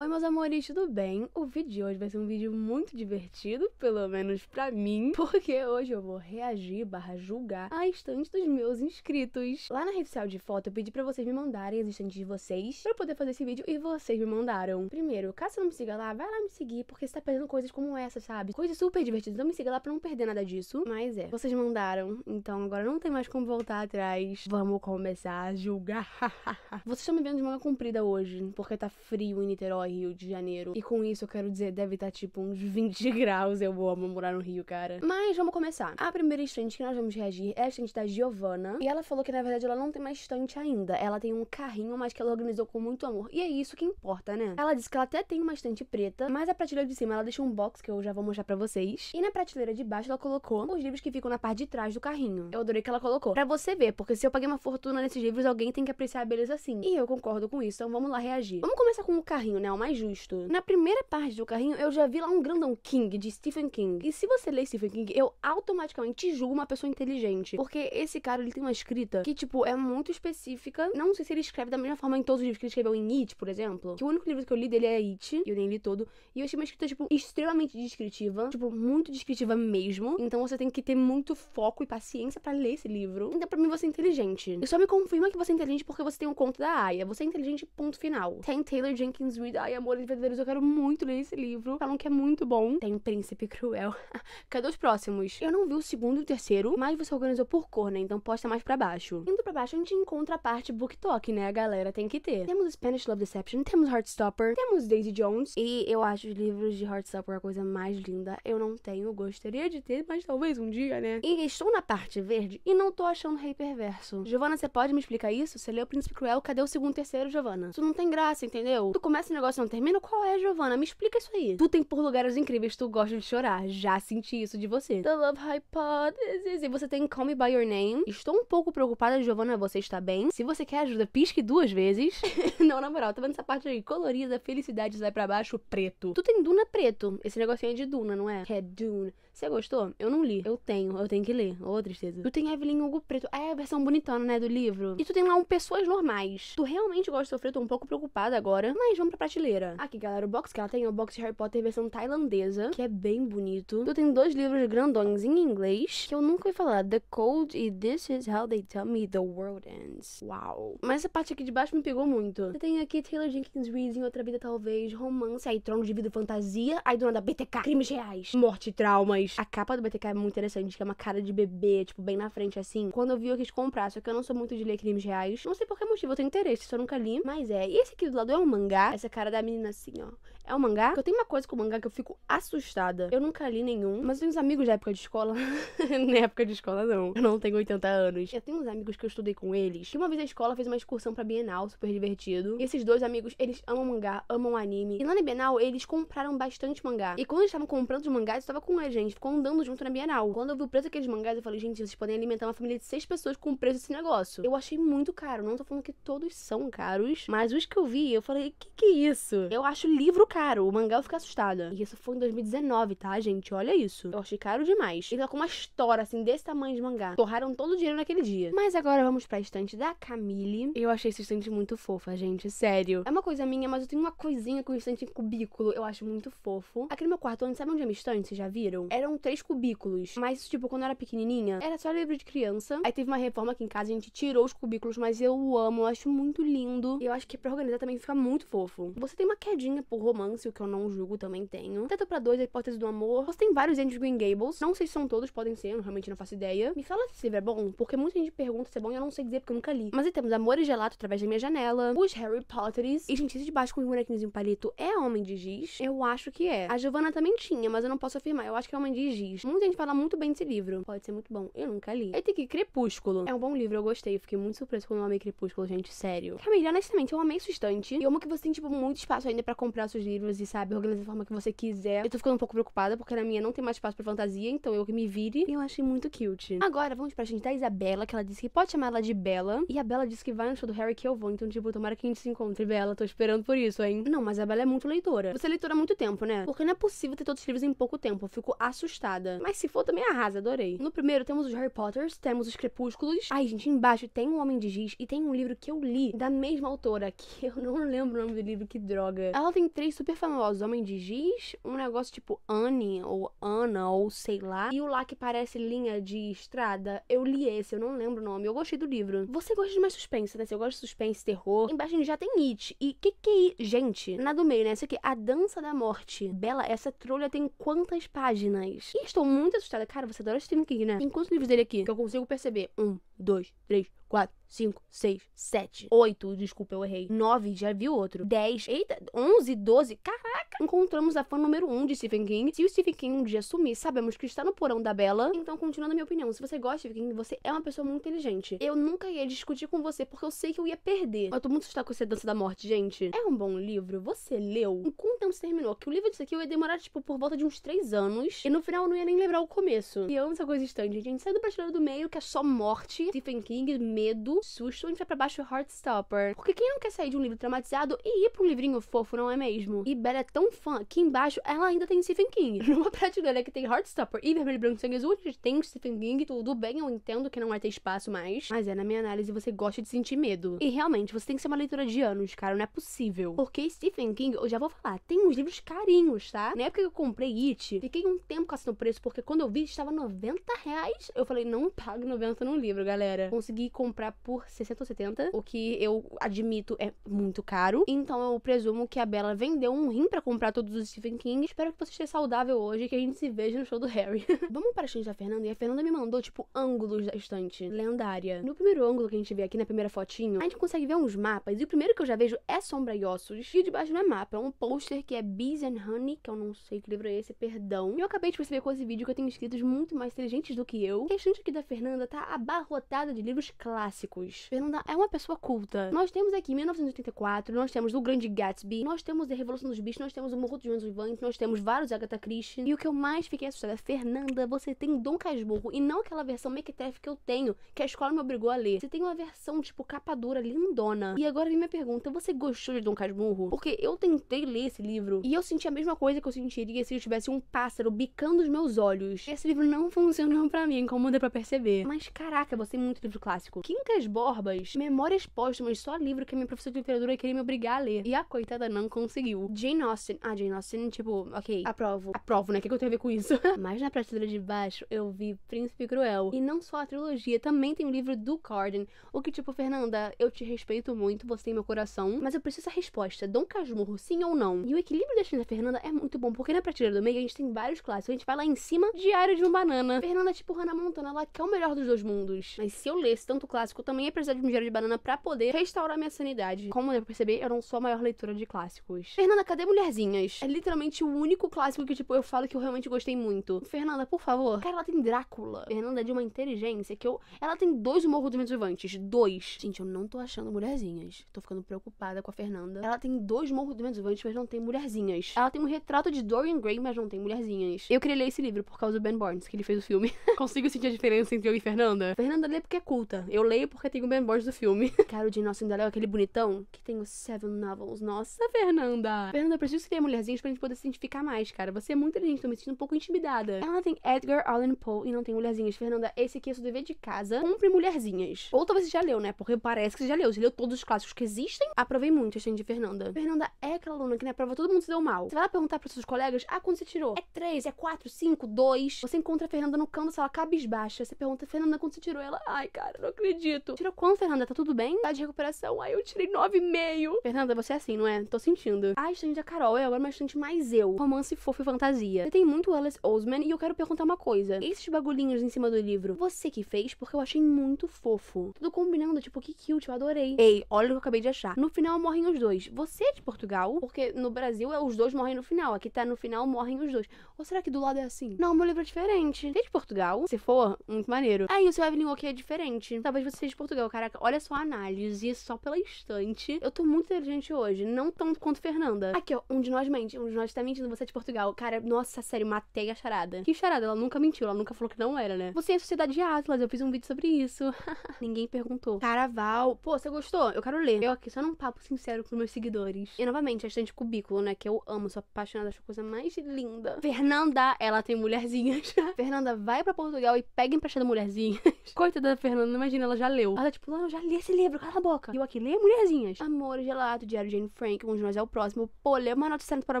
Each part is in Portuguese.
Oi meus amores, tudo bem? O vídeo de hoje vai ser um vídeo muito divertido, pelo menos pra mim, porque hoje eu vou reagir barra julgar a estante dos meus inscritos. Lá na rede social de foto eu pedi pra vocês me mandarem as estantes de vocês pra eu poder fazer esse vídeo e vocês me mandaram. Primeiro, caso você não me siga lá, vai lá me seguir, porque você tá perdendo coisas como essa, sabe? Coisas super divertidas, então me siga lá pra não perder nada disso. Mas é, vocês mandaram, então agora não tem mais como voltar atrás. Vamos começar a julgar. vocês estão me vendo de manga comprida hoje, porque tá frio em Niterói. Rio de Janeiro. E com isso eu quero dizer, deve estar tá, tipo uns 20 graus. Eu vou morar no Rio, cara. Mas vamos começar. A primeira estante que nós vamos reagir é a estante da Giovanna. E ela falou que na verdade ela não tem mais estante ainda. Ela tem um carrinho, mas que ela organizou com muito amor. E é isso que importa, né? Ela disse que ela até tem uma estante preta, mas a prateleira de cima ela deixou um box que eu já vou mostrar pra vocês. E na prateleira de baixo ela colocou os livros que ficam na parte de trás do carrinho. Eu adorei que ela colocou. Pra você ver, porque se eu paguei uma fortuna nesses livros, alguém tem que apreciar a beleza assim. E eu concordo com isso, então vamos lá reagir. Vamos começar com o carrinho, né? mais justo. Na primeira parte do carrinho, eu já vi lá um grandão King, de Stephen King. E se você lê Stephen King, eu automaticamente julgo uma pessoa inteligente. Porque esse cara, ele tem uma escrita que, tipo, é muito específica. Não sei se ele escreve da mesma forma em todos os livros que ele escreveu em It, por exemplo. Que o único livro que eu li dele é It, e eu nem li todo. E eu achei uma escrita, tipo, extremamente descritiva. Tipo, muito descritiva mesmo. Então você tem que ter muito foco e paciência para ler esse livro. Então, pra mim, você é inteligente. E só me confirma que você é inteligente porque você tem um conto da Aya. Você é inteligente, ponto final. Tem Taylor Jenkins Reid Ai, Amores Verdadeiros, eu quero muito ler esse livro. Falam que é muito bom. Tem Príncipe Cruel. Cadê os próximos? Eu não vi o segundo e o terceiro, mas você organizou por cor, né? Então posta mais pra baixo. Indo pra baixo, a gente encontra a parte Book Talk, né? A galera tem que ter. Temos Spanish Love Deception, temos Heartstopper, temos Daisy Jones. E eu acho os livros de Heartstopper a coisa mais linda. Eu não tenho, gostaria de ter, mas talvez um dia, né? E estou na parte verde e não tô achando Rei Perverso. Giovana, você pode me explicar isso? Você leu Príncipe Cruel, cadê o segundo e terceiro, Giovana? Isso não tem graça, entendeu? Tu começa o negócio assim, não termino qual é, Giovana? Me explica isso aí. Tu tem por lugares incríveis, tu gosta de chorar. Já senti isso de você. The Love Hypothesis. E você tem Call Me By Your Name. Estou um pouco preocupada, Giovana, você está bem? Se você quer ajuda, pisque duas vezes. não, na moral, tá vendo essa parte aí? Colorida, felicidade, vai para baixo, preto. Tu tem Duna preto. Esse negocinho é de Duna, não é? Que é Dune. Você gostou? Eu não li. Eu tenho, eu tenho que ler. Ô, oh, tristeza. Tu tem Evelyn Hugo preto. Ah, é a versão bonitona, né, do livro. E tu tem lá um Pessoas Normais. Tu realmente gosta sofrer? preto, tô um pouco preocupada agora. Mas vamos pra prateleira brasileira. Aqui, galera, o box que ela tem é o box de Harry Potter versão tailandesa, que é bem bonito. Eu tenho dois livros grandões em inglês, que eu nunca ouvi falar. The Cold e This Is How They Tell Me The World Ends. Uau. Mas essa parte aqui de baixo me pegou muito. eu tenho aqui Taylor Jenkins Reid em Outra Vida Talvez, romance, aí Trono de Vida Fantasia, aí do nada BTK, crimes reais, morte e traumas. A capa do BTK é muito interessante, que é uma cara de bebê, tipo, bem na frente assim. Quando eu vi, eu quis comprar, só que eu não sou muito de ler crimes reais. Não sei por que motivo eu tenho interesse, só nunca li, mas é. E esse aqui do lado é um mangá, essa cara cara da menina assim, ó. É um mangá? Eu tenho uma coisa com mangá que eu fico assustada. Eu nunca li nenhum, mas eu tenho uns amigos da época de escola. Na época de escola, não. Eu não tenho 80 anos. Eu tenho uns amigos que eu estudei com eles. Que uma vez a escola fez uma excursão pra Bienal, super divertido. E esses dois amigos, eles amam mangá, amam anime. E lá na Bienal, eles compraram bastante mangá. E quando eles estavam comprando os mangás, eu tava com eles, gente. Ficou andando junto na Bienal. Quando eu vi o preço daqueles mangás, eu falei, gente, vocês podem alimentar uma família de seis pessoas com o preço desse negócio. Eu achei muito caro. Não tô falando que todos são caros, mas os que eu vi, eu falei, que que é isso? isso. Eu acho livro caro. O mangá eu fico assustada. E isso foi em 2019, tá, gente? Olha isso. Eu achei caro demais. Ele tá com uma história, assim, desse tamanho de mangá. Torraram todo o dinheiro naquele dia. Mas agora vamos pra estante da Camille. Eu achei esse estante muito fofa, gente. Sério. É uma coisa minha, mas eu tenho uma coisinha com o estante em cubículo. Eu acho muito fofo. Aqui no meu quarto, onde sabe onde é minha estante? Vocês já viram? Eram três cubículos. Mas, tipo, quando eu era pequenininha, era só livro de criança. Aí teve uma reforma aqui em casa, a gente tirou os cubículos, mas eu amo. Eu acho muito lindo. E eu acho que pra organizar também fica muito fofo. Você você tem uma quedinha por romance, o que eu não julgo, também tenho. Teto para dois, a hipótese do amor. Você tem vários de Green Gables. Não sei se são todos, podem ser, eu realmente não faço ideia. Me fala se esse livro é bom, porque muita gente pergunta se é bom e eu não sei dizer porque eu nunca li. Mas aí temos Amor e Gelato através da minha janela, os Harry Potteres. E, gente, esse de baixo com os bonequinhos em palito é Homem de Giz? Eu acho que é. A Giovanna também tinha, mas eu não posso afirmar. Eu acho que é Homem de Giz. Muita gente fala muito bem desse livro. Pode ser muito bom. Eu nunca li. Aí tem que Crepúsculo. É um bom livro, eu gostei. Fiquei muito surpresa quando eu amei Crepúsculo, gente. Sério. Camila, honestamente, eu amei sustante E eu amo que você tem, tipo, muito muito espaço ainda para comprar seus livros e, sabe, organizar da forma que você quiser. Eu tô ficando um pouco preocupada porque na minha não tem mais espaço pra fantasia, então eu que me vire. E eu achei muito cute. Agora, vamos pra gente da Isabela, que ela disse que pode chamar ela de Bela. E a Bela disse que vai no show do Harry que eu vou, então, tipo, tomara que a gente se encontre, Bela. Tô esperando por isso, hein? Não, mas a Bela é muito leitora. Você é leitora há muito tempo, né? Porque não é possível ter todos os livros em pouco tempo. Eu fico assustada. Mas se for, também arrasa, adorei. No primeiro temos os Harry Potters, temos os Crepúsculos. Ai, gente, embaixo tem um Homem de Giz e tem um livro que eu li da mesma autora, que eu não lembro o nome do livro, que droga. Ela tem três super famosos: Homem de Giz, um negócio tipo Anne ou Ana ou sei lá, e o lá que parece linha de estrada. Eu li esse, eu não lembro o nome. Eu gostei do livro. Você gosta de mais suspense, né? Se eu gosto de suspense, terror. Embaixo já tem It. E que que é Gente, na do meio, né? Essa aqui, A Dança da Morte. Bela, essa trolha tem quantas páginas? E estou muito assustada. Cara, você adora Stephen King, né? Tem quantos livros dele aqui que eu consigo perceber? Um, dois, três, quatro. 5, 6, 7, 8, desculpa, eu errei. 9, já vi outro. 10, eita, 11, 12, caraca! Encontramos a fã número 1 um de Stephen King. Se o Stephen King um dia sumir, sabemos que está no porão da Bela. Então, continuando a minha opinião, se você gosta de Stephen King, você é uma pessoa muito inteligente. Eu nunca ia discutir com você, porque eu sei que eu ia perder. Eu tô muito assustada com essa Dança da Morte, gente. É um bom livro? Você leu? Em quanto tempo você terminou? Que o livro disso aqui eu ia demorar, tipo, por volta de uns 3 anos. E no final eu não ia nem lembrar o começo. E eu amo essa coisa estranha, gente. A gente sai do prateleiro do meio, que é só morte, Stephen King, medo um susto, a gente vai pra baixo Heartstopper. Porque quem não quer sair de um livro traumatizado e ir pra um livrinho fofo, não é mesmo? E Bella é tão fã que embaixo ela ainda tem Stephen King. Numa prateleira que tem Heartstopper e Vermelho Branco Sangue Azul, a gente tem Stephen King. Tudo bem, eu entendo que não vai ter espaço mais. Mas é, na minha análise, você gosta de sentir medo. E realmente, você tem que ser uma leitura de anos, cara, não é possível. Porque Stephen King, eu já vou falar, tem uns livros carinhos, tá? Na época que eu comprei It, fiquei um tempo caçando preço, porque quando eu vi, estava 90 reais. Eu falei, não pago 90 num livro, galera. Consegui comprar por 60 ou 70, o que eu admito é muito caro. Então eu presumo que a Bela vendeu um rim para comprar todos os Stephen King. Espero que você esteja saudável hoje que a gente se veja no show do Harry. Vamos para a estante da Fernanda e a Fernanda me mandou tipo ângulos da estante lendária. No primeiro ângulo que a gente vê aqui na primeira fotinho, a gente consegue ver uns mapas e o primeiro que eu já vejo é Sombra e Ossos e debaixo não é mapa, é um pôster que é Bees and Honey, que eu não sei que livro é esse, perdão. E eu acabei de perceber com esse vídeo que eu tenho inscritos muito mais inteligentes do que eu. A estante é aqui da Fernanda tá abarrotada de livros clássicos Fernanda é uma pessoa culta. Nós temos aqui 1984, nós temos O Grande Gatsby, nós temos A Revolução dos Bichos, nós temos O Morro dos Jones Vivantes, nós temos vários Agatha Christie. E o que eu mais fiquei assustada é, Fernanda, você tem Dom Casmurro e não aquela versão mequetrefe que eu tenho, que a escola me obrigou a ler. Você tem uma versão, tipo, capa dura, lindona. E agora vem minha pergunta, você gostou de Dom Casmurro? Porque eu tentei ler esse livro e eu senti a mesma coisa que eu sentiria se eu tivesse um pássaro bicando os meus olhos. Esse livro não funcionou para mim, como dá pra perceber. Mas caraca, você tem é muito livro clássico. Quincas Borbas, Memórias Póstumas, só livro que a minha professora de literatura queria me obrigar a ler. E a coitada não conseguiu. Jane Austen. Ah, Jane Austen, tipo, ok, aprovo. Aprovo, né? O que, que eu tenho a ver com isso? Mas na prateleira de baixo eu vi Príncipe Cruel. E não só a trilogia, também tem o livro do Corden. O que, tipo, Fernanda, eu te respeito muito, você tem meu coração, mas eu preciso a resposta. Dom Casmurro, sim ou não? E o equilíbrio da China Fernanda é muito bom, porque na prateleira do meio a gente tem vários clássicos. A gente vai lá em cima, Diário de um Banana. Fernanda, tipo, Hannah Montana, ela quer o melhor dos dois mundos. Mas se eu lesse tanto clássico, também também ia é precisar de um dinheiro de banana para poder restaurar minha sanidade. Como eu percebi, eu não sou a maior leitura de clássicos. Fernanda, cadê Mulherzinhas? É literalmente o único clássico que, tipo, eu falo que eu realmente gostei muito. Fernanda, por favor. Cara, ela tem Drácula. Fernanda é de uma inteligência que eu... Ela tem dois morros dos Ventos Dois. Gente, eu não tô achando Mulherzinhas. Tô ficando preocupada com a Fernanda. Ela tem dois morros dos Ventos mas não tem Mulherzinhas. Ela tem um retrato de Dorian Gray, mas não tem Mulherzinhas. Eu queria ler esse livro por causa do Ben Barnes, que ele fez o filme. Consigo sentir a diferença entre eu e Fernanda? Fernanda lê porque é culta. Eu leio porque tem o Ben Boys do filme. Cara, o Jane Austen dela é aquele bonitão que tem os Seven Novels. Nossa, Fernanda! Fernanda, eu preciso criar mulherzinhas pra gente poder se identificar mais, cara. Você é muito inteligente, tô me sentindo um pouco intimidada. Ela tem Edgar Allan Poe e não tem mulherzinhas. Fernanda, esse aqui é seu dever de casa. Compre mulherzinhas. Ou talvez você já leu, né? Porque parece que você já leu. Você leu todos os clássicos que existem. Aprovei muito a de Fernanda. Fernanda é aquela aluna que na né, prova todo mundo se deu mal. Você vai lá perguntar pros seus colegas, ah, quando você tirou? É três, é quatro, cinco, dois. Você encontra a Fernanda no canto, ela cabisbaixa. Você pergunta, Fernanda, quando você tirou? Ela, ai, cara, não acredito. Tirou quanto, Fernanda? Tá tudo bem? Tá de recuperação? Aí eu tirei 9,5. Fernanda, você é assim, não é? Tô sentindo. A estante da Carol é agora uma estante mais eu. Romance fofo e fantasia. Você tem muito Alice Oseman e eu quero perguntar uma coisa. Esses bagulhinhos em cima do livro, você que fez? Porque eu achei muito fofo. Tudo combinando, tipo, que cute, eu adorei. Ei, olha o que eu acabei de achar. No final morrem os dois. Você é de Portugal? Porque no Brasil é os dois morrem no final. Aqui tá no final morrem os dois. Ou será que do lado é assim? Não, meu livro é diferente. Você é de Portugal? Se for, muito maneiro. Aí o seu Evelyn Woke é diferente. Talvez você seja Portugal, caraca, olha só a análise, só pela estante. Eu tô muito inteligente hoje, não tanto quanto Fernanda. Aqui, ó, um de nós mente, um de nós tá mentindo, você é de Portugal. Cara, nossa, sério, matei a charada. Que charada? Ela nunca mentiu, ela nunca falou que não era, né? Você é a Sociedade de Atlas, eu fiz um vídeo sobre isso. Ninguém perguntou. Caraval, pô, você gostou? Eu quero ler. Eu aqui, só num papo sincero com meus seguidores. E novamente, a estante cubículo, né, que eu amo, sou apaixonada, acho a coisa mais linda. Fernanda, ela tem mulherzinhas. Fernanda, vai pra Portugal e pega emprestado mulherzinhas. Coitada da Fernanda, imagina, ela já leu leu. Ela, tipo, não, eu já li esse livro, cala a boca. E eu aqui, leia Mulherzinhas. Amor, Gelato, Diário de Jane Frank, Um de Nós é o Próximo. Pô, lê Uma Nota de assinato para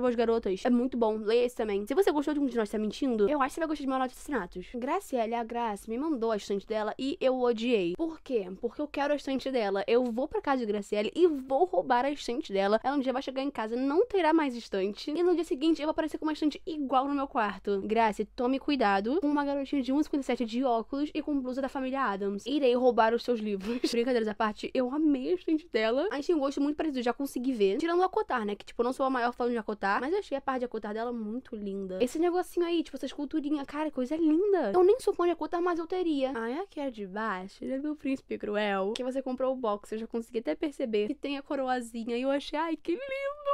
Boas Garotas. É muito bom, leia esse também. Se você gostou de Um de Nós Tá Mentindo, eu acho que você vai gostar de Uma Nota de assinatos. Graciela, a Grace, me mandou a estante dela e eu odiei. Por quê? Porque eu quero a estante dela. Eu vou pra casa de Graciela e vou roubar a estante dela. Ela um dia vai chegar em casa, não terá mais estante. E no dia seguinte eu vou aparecer com uma estante igual no meu quarto. Grace, tome cuidado com uma garotinha de 1,57 de óculos e com blusa da família Adams. Irei roubar os seus os livros. Brincadeiras à parte, eu amei a estante dela. A gente tem um gosto muito parecido, já consegui ver. Tirando o Acotar, né? Que, tipo, eu não sou a maior fã de Acotar, mas eu achei a parte de Acotar dela muito linda. Esse negocinho aí, tipo, essas culturinhas, cara, coisa linda. Eu nem sou fã de Acotar, mas eu teria. Ai, aqui é de baixo, já viu o Príncipe Cruel? Que você comprou o box, eu já consegui até perceber que tem a coroazinha. E eu achei, ai, que lindo!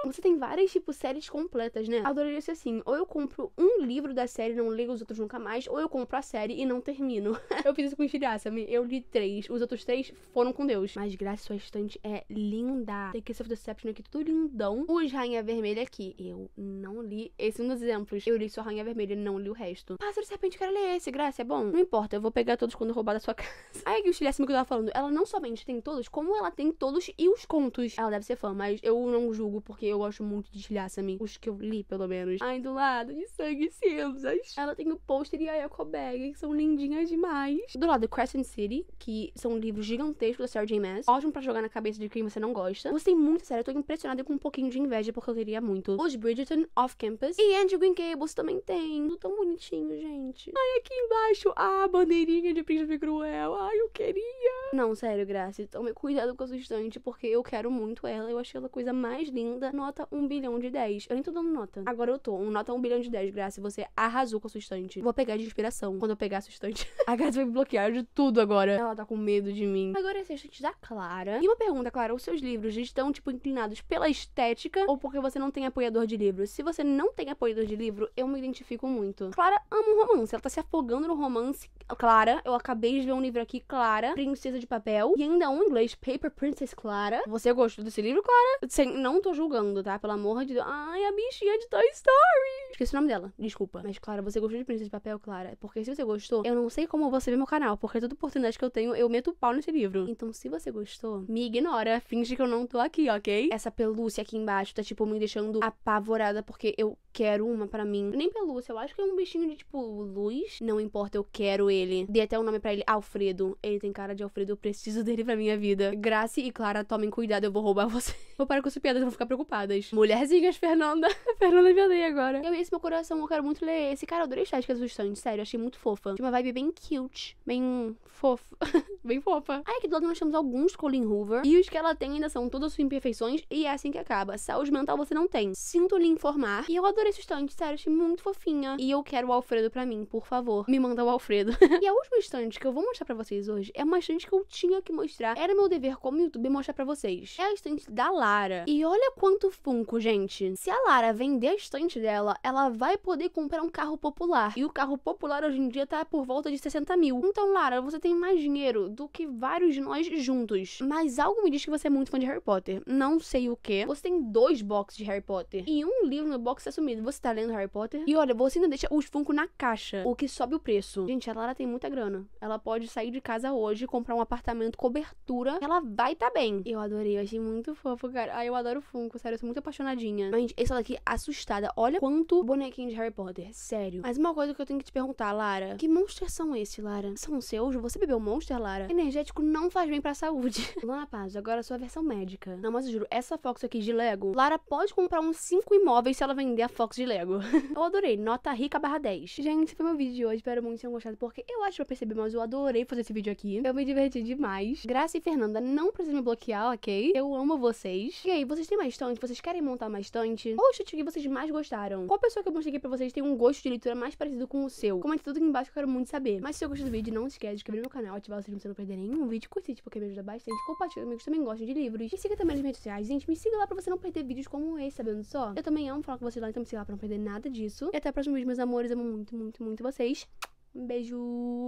Você tem várias, tipo, séries completas, né? Adoraria ser assim, ou eu compro um livro da série não leio os outros nunca mais, ou eu compro a série e não termino. eu fiz isso com Shirasami, eu li três, os outros os três foram com Deus. Mas Graça, sua estante é linda. Tem Kiss of Deception aqui, tudo lindão. Os Rainha Vermelha aqui, eu não li. Esse um dos exemplos. Eu li só Rainha Vermelha e não li o resto. Pássaro Serpente, quero ler esse, Graça, é bom. Não importa, eu vou pegar todos quando roubar da sua casa. Aí que o Chilésimo que eu tava falando, ela não somente tem todos, como ela tem todos e os contos. Ela deve ser fã, mas eu não julgo, porque eu gosto muito de Chilésimo. Os que eu li, pelo menos. Ai, do lado de Sangue Cinzas. Ela tem o pôster e a Eco Bag, que são lindinhas demais. Do lado, Crescent City, que são livro gigantesco da Sarah J. Maas. Ótimo pra jogar na cabeça de quem você não gosta. Gostei muito, sério. Eu tô impressionada com um pouquinho de inveja, porque eu queria muito. Os Bridgerton Off Campus. E Andy Green Gables também tem. Tudo tão bonitinho, gente. Ai, aqui embaixo. a bandeirinha de Príncipe Cruel. Ai, eu queria. Não, sério, Grace. Tome cuidado com a sustante, porque eu quero muito ela. Eu achei ela a coisa mais linda. Nota 1 bilhão de 10. Eu nem tô dando nota. Agora eu tô. Um nota 1 bilhão de 10, Grace. Você arrasou com a sustante. Vou pegar de inspiração quando eu pegar a sustante. a Grace vai me bloquear de tudo agora. Ela tá com medo de mim. Agora é instante da Clara. E uma pergunta, Clara, os seus livros estão, tipo, inclinados pela estética ou porque você não tem apoiador de livro? Se você não tem apoiador de livro, eu me identifico muito. Clara ama um romance, ela tá se afogando no romance. Clara, eu acabei de ver um livro aqui, Clara, Princesa de Papel, e ainda é um em inglês, Paper Princess Clara. Você gostou desse livro, Clara? Sem, não tô julgando, tá? Pelo amor de Deus. Ai, a bichinha de Toy Story! Esqueci o nome dela, desculpa. Mas, Clara, você gostou de Princesa de Papel, Clara? Porque se você gostou, eu não sei como você vê meu canal, porque toda oportunidade que eu tenho, eu meto o pau nesse livro. Então, se você gostou, me ignora. Finge que eu não tô aqui, ok? Essa pelúcia aqui embaixo tá, tipo, me deixando apavorada porque eu quero uma para mim. Nem pelúcia, eu acho que é um bichinho de, tipo, luz. Não importa, eu quero ele. Dei até o um nome para ele, Alfredo. Ele tem cara de Alfredo, eu preciso dele pra minha vida. Grace e Clara, tomem cuidado, eu vou roubar você. vou parar com essa piada, vão ficar preocupadas. Mulherzinhas, Fernanda. Fernanda me odeia agora. Eu esse meu coração, eu quero muito ler esse. Cara, eu adorei estética dos sério, achei muito fofa. Tinha uma vibe bem cute, bem fofa. bem fofa. Aí aqui do lado nós temos alguns Colin Hoover. E os que ela tem ainda são todas suas imperfeições. E é assim que acaba. Saúde mental você não tem. Sinto lhe informar. E eu adorei esse estante, sério, achei muito fofinha. E eu quero o Alfredo pra mim, por favor. Me manda o Alfredo. e a última estante que eu vou mostrar pra vocês hoje é uma estante que eu tinha que mostrar. Era meu dever como YouTube mostrar pra vocês. É a estante da Lara. E olha quanto Funko, gente. Se a Lara vender a estante dela, ela vai poder comprar um carro popular. E o carro popular hoje em dia tá por volta de 60 mil. Então, Lara, você tem mais dinheiro do que vários de nós juntos. Mas algo me diz que você é muito fã de Harry Potter. Não sei o que. Você tem dois boxes de Harry Potter. E um livro no box é sumido. Você tá lendo Harry Potter? E olha, você ainda deixa os Funko na caixa. O que sobe o preço. Gente, a Lara tem muita grana. Ela pode sair de casa hoje, comprar um apartamento, cobertura. Ela vai tá bem. Eu adorei. Eu achei muito fofo, cara. Ai, eu adoro Funko. Sério, eu sou muito apaixonadinha. Mas, gente, essa daqui assustada. Olha quanto bonequinho de Harry Potter. Sério. Mas uma coisa que eu tenho que te perguntar, Lara. Que monstros são esses, Lara? São seus? Você bebeu monster, Lara? E é energético não faz bem pra saúde. Luana Paz, agora a sua versão médica. Não, mas eu juro, essa Fox aqui de Lego, Lara pode comprar uns 5 imóveis se ela vender a Fox de Lego. eu adorei, nota rica barra 10. Gente, esse foi meu vídeo de hoje, espero muito que tenham gostado, porque eu acho que eu perceber, mas eu adorei fazer esse vídeo aqui. Eu me diverti demais. Graça e Fernanda, não precisa me bloquear, ok? Eu amo vocês. E aí, vocês têm mais estante? Vocês querem montar mais estante? Qual estante que vocês mais gostaram? Qual pessoa que eu mostrei aqui pra vocês tem um gosto de leitura mais parecido com o seu? Comente tudo aqui embaixo, que eu quero muito saber. Mas se você gostou do vídeo, não se esquece de inscrever no meu canal, ativar o sininho pra não perder perder nenhum vídeo, tipo, porque me ajuda bastante. Compartilha amigos também gostam de livros. E siga também nas redes sociais, gente. Me siga lá pra você não perder vídeos como esse, sabendo só? Eu também amo falar com vocês lá, então me siga lá pra não perder nada disso. E até o próximo vídeo, meus amores. Amo muito, muito, muito vocês. Um beijo!